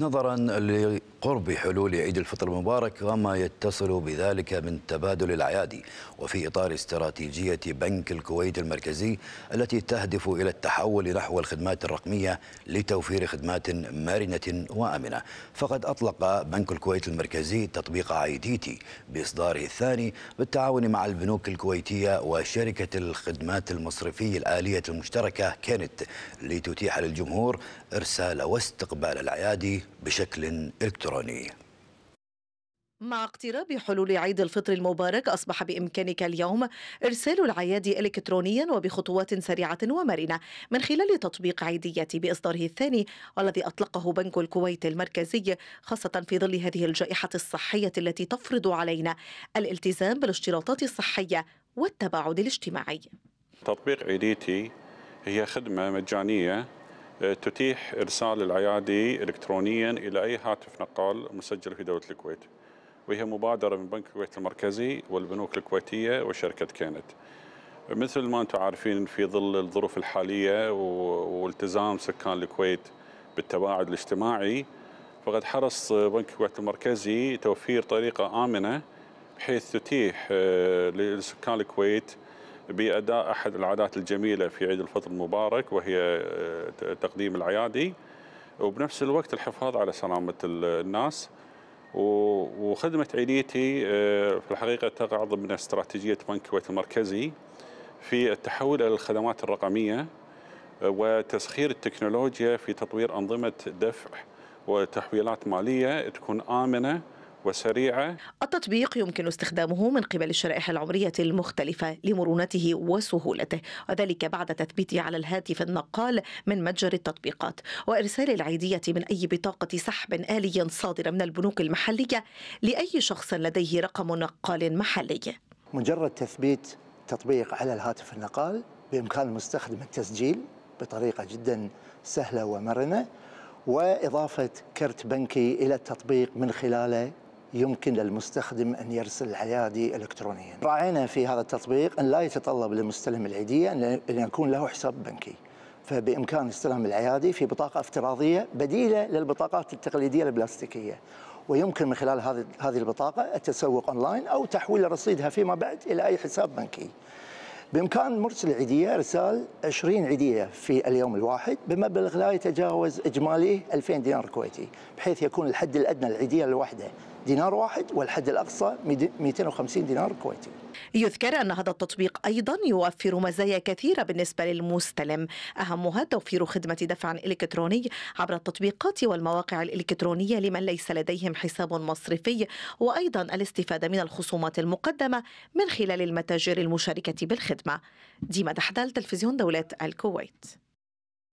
نظرا قرب حلول عيد الفطر المبارك وما يتصل بذلك من تبادل الأعياد وفي إطار استراتيجية بنك الكويت المركزي التي تهدف إلى التحول نحو الخدمات الرقمية لتوفير خدمات مرنة وآمنة فقد أطلق بنك الكويت المركزي تطبيق عيديتي بإصداره الثاني بالتعاون مع البنوك الكويتية وشركة الخدمات المصرفية الآلية المشتركة كانت لتتيح للجمهور إرسال واستقبال الأعياد بشكل إلكتروني مع اقتراب حلول عيد الفطر المبارك أصبح بإمكانك اليوم إرسال العياد إلكترونيا وبخطوات سريعة ومرنة من خلال تطبيق عيديتي بإصداره الثاني والذي أطلقه بنك الكويت المركزي خاصة في ظل هذه الجائحة الصحية التي تفرض علينا الالتزام بالاشتراطات الصحية والتباعد الاجتماعي تطبيق عيديتي هي خدمة مجانية آه، تتيح إرسال الأيادي إلكترونيا إلى أي هاتف نقال مسجل في دولة الكويت وهي مبادرة من بنك الكويت المركزي والبنوك الكويتية وشركة كانت مثل ما أنتم عارفين في ظل الظروف الحالية والتزام سكان الكويت بالتباعد الاجتماعي فقد حرص بنك الكويت المركزي توفير طريقة آمنة بحيث تتيح آه، لسكان الكويت بأداء أحد العادات الجميلة في عيد الفطر المبارك وهي آه، تقديم العيادي وبنفس الوقت الحفاظ على سلامة الناس وخدمة عينيتي آه، في الحقيقة تقع ضمن استراتيجية بنك الكويت المركزي في التحول إلى الخدمات الرقمية آه، وتسخير التكنولوجيا في تطوير أنظمة دفع وتحويلات مالية تكون آمنة وسريعة التطبيق يمكن استخدامه من قبل الشرائح العمرية المختلفة لمرونته وسهولته وذلك بعد تثبيته على الهاتف النقال من متجر التطبيقات وإرسال العيدية من أي بطاقة سحب آلي صادرة من البنوك المحلية لأي شخص لديه رقم نقال محلي مجرد تثبيت تطبيق على الهاتف النقال بإمكان المستخدم التسجيل بطريقة جدا سهلة ومرنة وإضافة كرت بنكي إلى التطبيق من خلاله يمكن للمستخدم أن يرسل العيادي إلكترونيا راعينا في هذا التطبيق أن لا يتطلب للمستلم العيدية أن يكون له حساب بنكي فبإمكان استلام العيادي في بطاقة افتراضية بديلة للبطاقات التقليدية البلاستيكية ويمكن من خلال هذه البطاقة التسوق أونلاين أو تحويل رصيدها فيما بعد إلى أي حساب بنكي بإمكان مرسل عيدية إرسال 20 عيدية في اليوم الواحد بمبلغ لا يتجاوز إجمالي 2000 دينار كويتي بحيث يكون الحد الأدنى للعيدية الواحدة دينار واحد والحد الأقصى 250 دينار كويتي يذكر أن هذا التطبيق أيضا يوفر مزايا كثيرة بالنسبة للمستلم أهمها توفير خدمة دفع إلكتروني عبر التطبيقات والمواقع الإلكترونية لمن ليس لديهم حساب مصرفي وأيضا الاستفادة من الخصومات المقدمة من خلال المتاجر المشاركة بالخدمة الخدمة ديما دحدل تلفزيون دولة الكويت